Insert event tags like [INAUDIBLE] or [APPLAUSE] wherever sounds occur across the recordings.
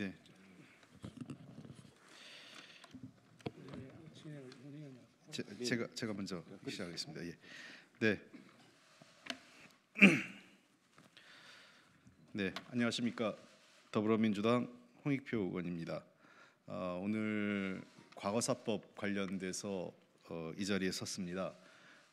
네. 제, 제가 제가 먼저 시작하겠습니다. 예. 네. [CLEARS THROAT] 네, 안녕하십니까? 더불어민주당 홍익표 의원입니다. 어, 오늘 과거사법 관련돼서 어, 이 자리에 섰습니다.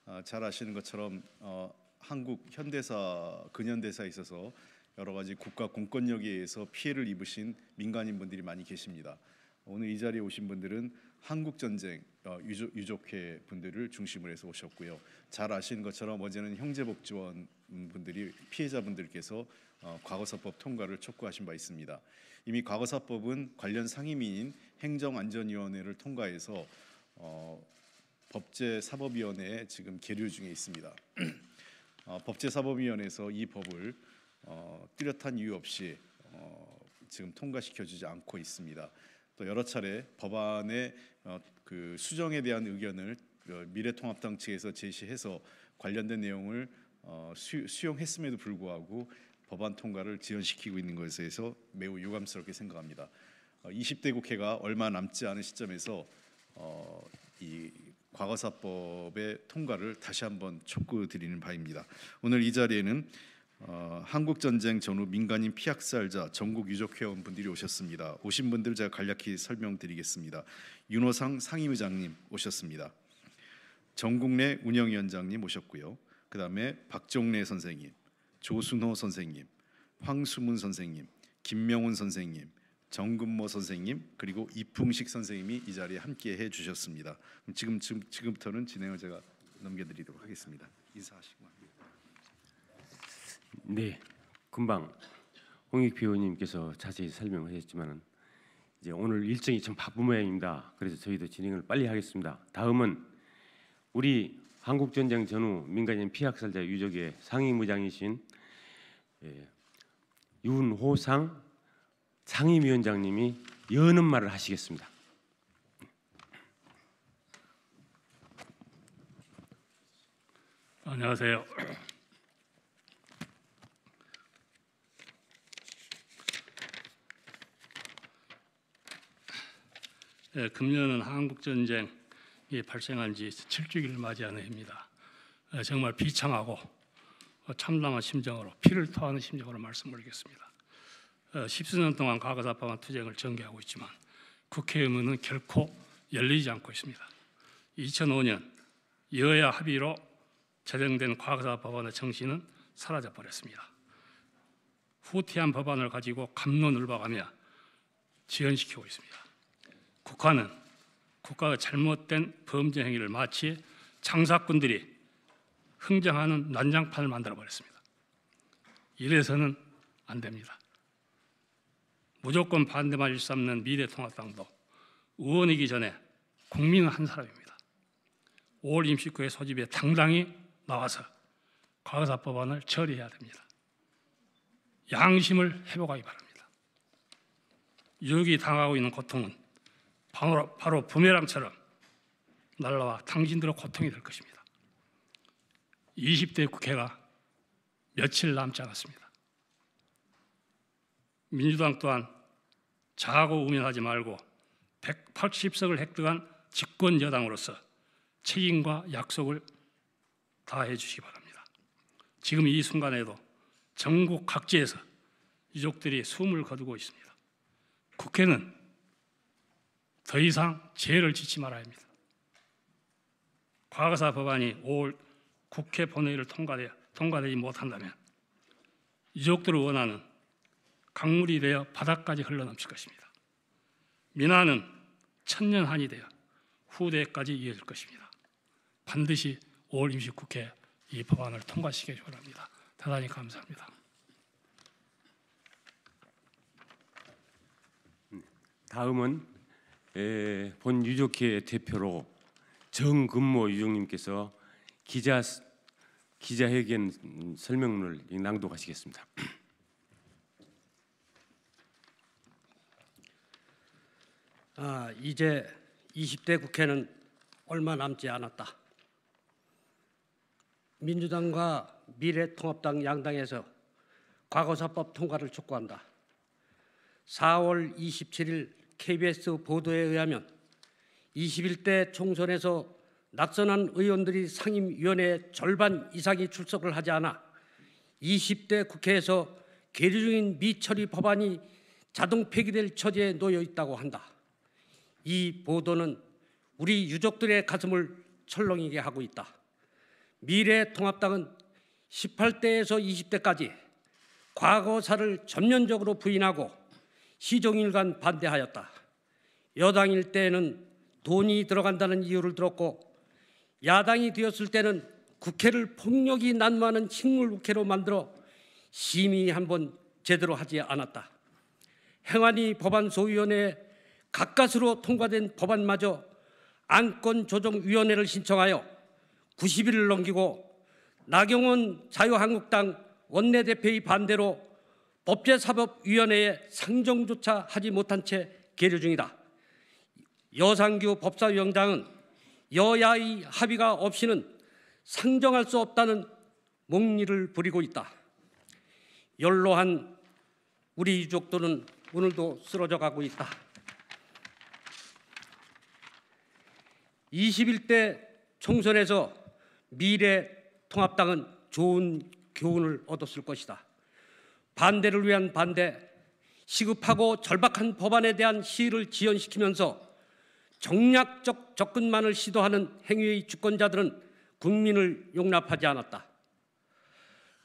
어, 잘 아시는 것처럼 어, 한국 현대사 근현대사에 있어서 여러 가지 국가 공권력에 의해서 피해를 입으신 민간인 분들이 많이 계십니다. 오늘 이 자리에 오신 분들은 한국 전쟁 어, 유족, 회 분들을 중심으로 해서 오셨고요. 잘 아시는 것처럼 어제는 형제복지원 분들이 피해자분들께서 어, 과거사법 통과를 촉구하신 바 있습니다. 이미 과거사법은 관련 상임위인 행정안전위원회를 통과해서 어, 법제사법위원회에 지금 계류 중에 있습니다. [CLEARS THROAT] 어, 법제사법위원회에서 이 법을 어, 뚜렷한 이유 없이 어, 지금 통과시켜주지 않고 있습니다. 또 여러 차례 법안의 어, 그 수정에 대한 의견을 어, 미래통합당 측에서 제시해서 관련된 내용을 어, 수, 수용했음에도 불구하고 법안 통과를 지연시키고 있는 것에 대해서 매우 유감스럽게 생각합니다. 어, 20대 국회가 얼마 남지 않은 시점에서 어, 이 과거사법의 통과를 다시 한번 촉구드리는 바입니다. 오늘 이 자리에는 어, 한국 전쟁 전후 민간인 피학살자 전국 유족 회원 분들이 오셨습니다. 오신 분들 제가 간략히 설명드리겠습니다. 윤호상 상임의장님 오셨습니다. 전국내 운영위원장님 오셨고요. 그 다음에 박종래 선생님, 조순호 선생님, 황수문 선생님, 김명훈 선생님, 정근모 선생님 그리고 이풍식 선생님이 이 자리에 함께 해주셨습니다. 지금 지금 지금부터는 진행을 제가 넘겨드리도록 하겠습니다. 인사하시고. 네, 금방 홍익 비호님께서 자세히 설명하셨지만 이제 오늘 일정이 참 바쁜 모양입니다. 그래서 저희도 진행을 빨리 하겠습니다. 다음은 우리 한국 전쟁 전후 민간인 피학살자 유족의 상임의장이신 예, 윤호상 상임위원장님이 여는 말을 하시겠습니다. 안녕하세요. 예, 금년은 한국 전쟁이 발생한 지 7주기를 맞이하는 해입니다. 예, 정말 비참하고 참담한 심정으로 피를 토하는 심정으로 말씀드리겠습니다. 1수년 예, 동안 가가사파만 투쟁을 전개하고 있지만 국회의 문은 결코 열리지 않고 있습니다. 2005년 여야 합의로 제정된 과거사 법안의 정신은 사라져 버렸습니다. 후퇴한 법안을 가지고 감론을박하며 지연시키고 있습니다. 국가는 국가가 잘못된 범죄 행위를 마치 장사꾼들이 흥정하는 난장판을 만들어 버렸습니다. 이래서는 안 됩니다. 무조건 반대만 일삼는 미래통합당도 의원이기 전에 국민은 한 사람입니다. 5월 임시국회 소집에 당당히 나와서 과거사 법안을 처리해야 됩니다. 양심을 회복하기 바랍니다. 유혹 당하고 있는 고통은 바로, 바로 부메랑처럼 날라와 당신들의 고통이 될 것입니다. 20대 국회가 며칠 남지 않았습니다. 민주당 또한 자고 우면하지 말고 180석을 획득한 집권 여당으로서 책임과 약속을 다해 주시기 바랍니다. 지금 이 순간에도 전국 각지에서 유족들이 숨을 거두고 있습니다. 국회는 더 이상 죄를 짓지 말아야 합니다. 과거사 법안이 5월 국회 본회의를 통과되, 통과되지 못한다면 유족들을 원하는 강물이 되어 바닥까지 흘러넘칠 것입니다. 민화는 천년한이 되어 후대까지 이어질 것입니다. 반드시 5월 임시국회 이 법안을 통과시키기 바랍니다. 대단히 감사합니다. 다음은 에, 예, 본 유족회 대표로 정근모 유종님께서 기자 기자회견 설명문을 낭독하시겠습니다. 아, 이제 20대 국회는 얼마 남지 않았다. 민주당과 미래통합당 양당에서 과거사법 통과를 촉구한다. 4월 27일 KBS 보도에 의하면 21대 총선에서 낙선한 의원들이 상임위원회 절반 이상이 출석을 하지 않아 20대 국회에서 계류 중인 미처리 법안이 자동 폐기될 처지에 놓여 있다고 한다. 이 보도는 우리 유족들의 가슴을 철렁이게 하고 있다. 미래통합당은 18대에서 20대까지 과거사를 전면적으로 부인하고 시종일관 반대하였다. 여당일 때에는 돈이 들어간다는 이유를 들었고 야당이 되었을 때는 국회를 폭력이 난무하는 식물국회로 만들어 심의 한번 제대로 하지 않았다. 행안위 법안소위원회에 가까스로 통과된 법안마저 안건조정위원회를 신청하여 90일을 넘기고 나경원 자유한국당 원내대표의 반대로 법제사법위원회에 상정조차 하지 못한 채 계류 중이다. 여상규 법사위원장은 여야의 합의가 없이는 상정할 수 없다는 몽리를 부리고 있다. 연로한 우리 유족들은 오늘도 쓰러져 가고 있다. 21대 총선에서 미래 통합당은 좋은 교훈을 얻었을 것이다. 반대를 위한 반대, 시급하고 절박한 법안에 대한 시위를 지연시키면서 정략적 접근만을 시도하는 행위의 주권자들은 국민을 용납하지 않았다.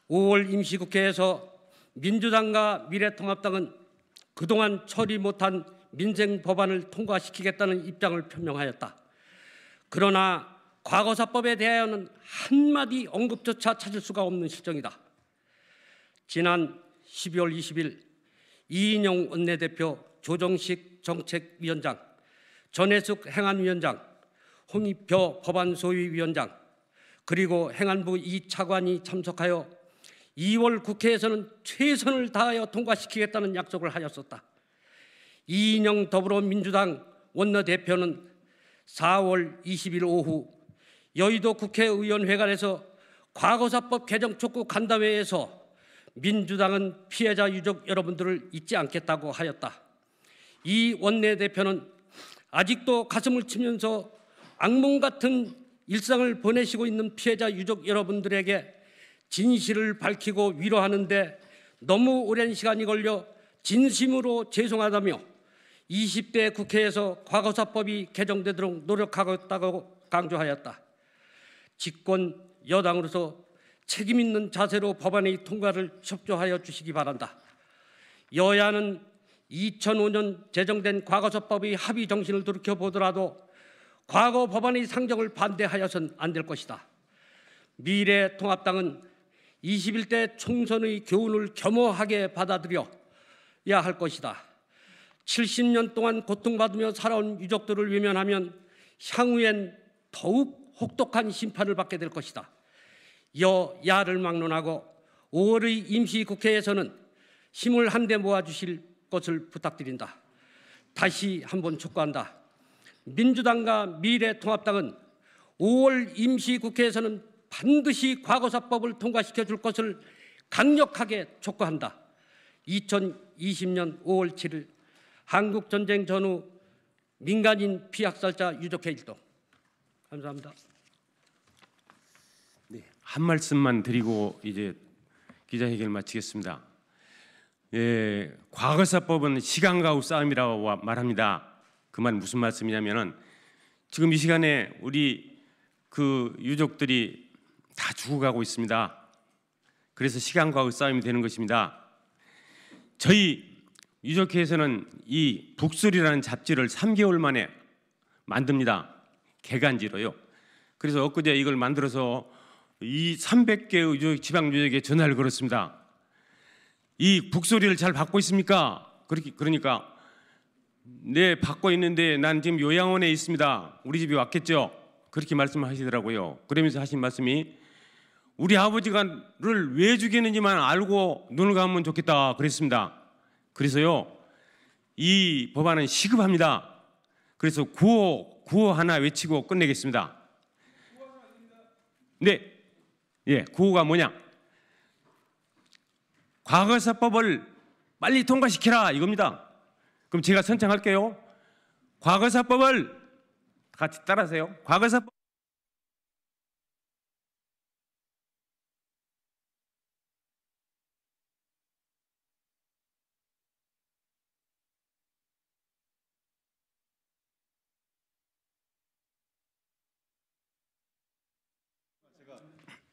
5월 임시국회에서 민주당과 미래통합당은 그동안 처리 못한 민생 법안을 통과시키겠다는 입장을 표명하였다. 그러나 과거사법에 대하여는 한마디 언급조차 찾을 수가 없는 실정이다. 지난 12월 20일 이인영 원내대표 조정식 정책위원장, 전혜숙 행안위원장, 홍익표 법안소위위원장, 그리고 행안부 이 차관이 참석하여 2월 국회에서는 최선을 다하여 통과시키겠다는 약속을 하였었다. 이인영 더불어민주당 원내대표는 4월 20일 오후 여의도 국회의원회관에서 과거사법 개정 촉구 간담회에서 민주당은 피해자 유족 여러분들을 잊지 않겠다고 하였다. 이 원내대표는 아직도 가슴을 치면서 악몽 같은 일상을 보내시고 있는 피해자 유족 여러분들에게 진실을 밝히고 위로하는데 너무 오랜 시간이 걸려 진심으로 죄송하다며 20대 국회에서 과거사법이 개정되도록 노력하겠다고 강조하였다. 집권 여당으로서 책임 있는 자세로 법안의 통과를 협조하여 주시기 바란다. 여야는 2005년 제정된 과거서법의 합의 정신을 돌이켜 보더라도 과거 법안의 상정을 반대하여선 안 될 것이다. 미래 통합당은 21대 총선의 교훈을 겸허하게 받아들여야 할 것이다. 70년 동안 고통받으며 살아온 유족들을 외면하면 향후엔 더욱 혹독한 심판을 받게 될 것이다. 여야를 막론하고 5월의 임시국회에서는 힘을 한데 모아주실 것을 부탁드린다. 다시 한번 촉구한다. 민주당과 미래통합당은 5월 임시국회에서는 반드시 과거사법을 통과시켜 줄 것을 강력하게 촉구한다. 2020년 5월 7일 한국전쟁 전후 민간인 피학살자 유족회 일도 감사합니다. 한 말씀만 드리고 이제 기자회견을 마치겠습니다. 예, 과거사법은 시간과 싸움이라고 말합니다. 그 말 무슨 말씀이냐면은 지금 이 시간에 우리 그 유족들이 다 죽어가고 있습니다. 그래서 시간과 싸움이 되는 것입니다. 저희 유족회에서는 이 북술이라는 잡지를 3개월 만에 만듭니다. 개간지로요. 그래서 엊그제 이걸 만들어서 이 300개의 지방주에 전화를 걸었습니다. 이 북소리를 잘 받고 있습니까? 그렇게 그러니까 네 받고 있는데 난 지금 요양원에 있습니다. 우리 집에 왔겠죠? 그렇게 말씀하시더라고요. 그러면서 하신 말씀이 우리 아버지가를 왜 죽이는지만 알고 눈을 감으면 좋겠다 그랬습니다. 그래서요 이 법안은 시급합니다. 그래서 구호 구호 하나 외치고 끝내겠습니다. 네. 예, 구호가 뭐냐? 과거사법을 빨리 통과시키라 이겁니다. 그럼 제가 선창할게요. 과거사법을 같이 따라하세요. 과거사법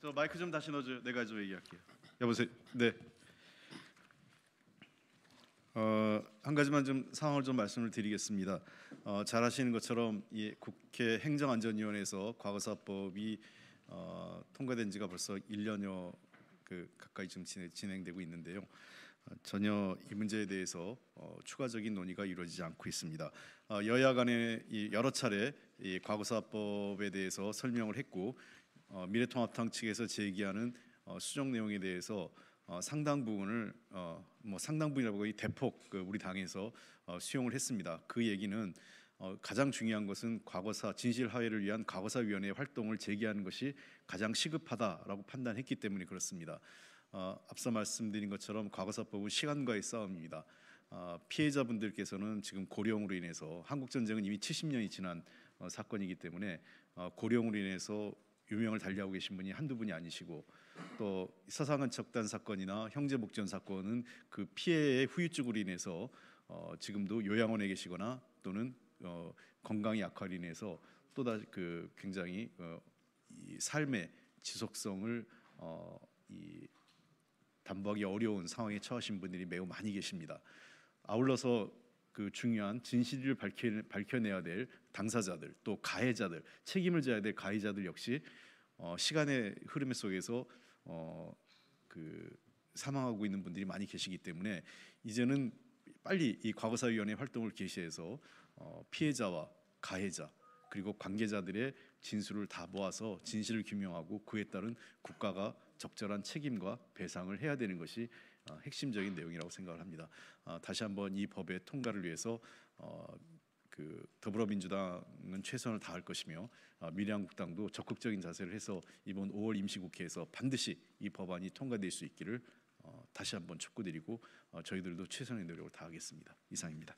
저 마이크 좀 다시 넣어줘요. 내가 좀 얘기할게요. 여보세요. 네. 어, 한 가지만 좀 상황을 좀 말씀을 드리겠습니다. 어, 잘 아시는 것처럼 이 국회 행정안전위원회에서 과거사법이 어, 통과된 지가 벌써 1년여 그 가까이 지금 진행, 되고 있는데요. 어, 전혀 이 문제에 대해서 어, 추가적인 논의가 이루어지지 않고 있습니다. 어, 여야 간에 여러 차례 과거사법에 대해서 설명을 했고 어, 미래통합당 측에서 제기하는 어, 수정 내용에 대해서 어, 상당 부분을 어, 뭐 상당 부분이라고 거 대폭 그 우리 당에서 어, 수용을 했습니다. 그 얘기는 어, 가장 중요한 것은 과거사 진실 화해를 위한 과거사 위원회 활동을 제기하는 것이 가장 시급하다라고 판단했기 때문에 그렇습니다. 어, 앞서 말씀드린 것처럼 과거사법은 시간과의 싸움입니다. 어, 피해자분들께서는 지금 고령으로 인해서 한국 전쟁은 이미 70년이 지난 어, 사건이기 때문에 어, 고령으로 인해서 유명을 달리하고 계신 분이 한두 분이 아니시고 또사상한 적단 사건이나 형제 목전 사건은 그 피해의 후유증으로 인해서 어, 지금도 요양원에 계시거나 또는 어, 건강이 악화로 인해서 또다시 그 굉장히 어, 이 삶의 지속성을 어, 이 담보하기 어려운 상황에 처하신 분들이 매우 많이 계십니다. 아울러서 그 중요한 진실을 밝혀, 내야될 당사자들 또 가해자들 책임을 져야 될 가해자들 역시 어, 시간의 흐름 속에서 어, 그 사망하고 있는 분들이 많이 계시기 때문에 이제는 빨리 이 과거사위원회 활동을 개시해서 어, 피해자와 가해자 그리고 관계자들의 진술을 다 모아서 진실을 규명하고 그에 따른 국가가 적절한 책임과 배상을 해야 되는 것이 어, 핵심적인 내용이라고 생각을 합니다. 어, 다시 한번 이 법의 통과를 위해서 어, 그 더불어민주당은 최선을 다할 것이며 미래한국당도 적극적인 자세를 해서 이번 5월 임시국회에서 반드시 이 법안이 통과될 수 있기를 다시 한번 촉구드리고 저희들도 최선의 노력을 다하겠습니다. 이상입니다.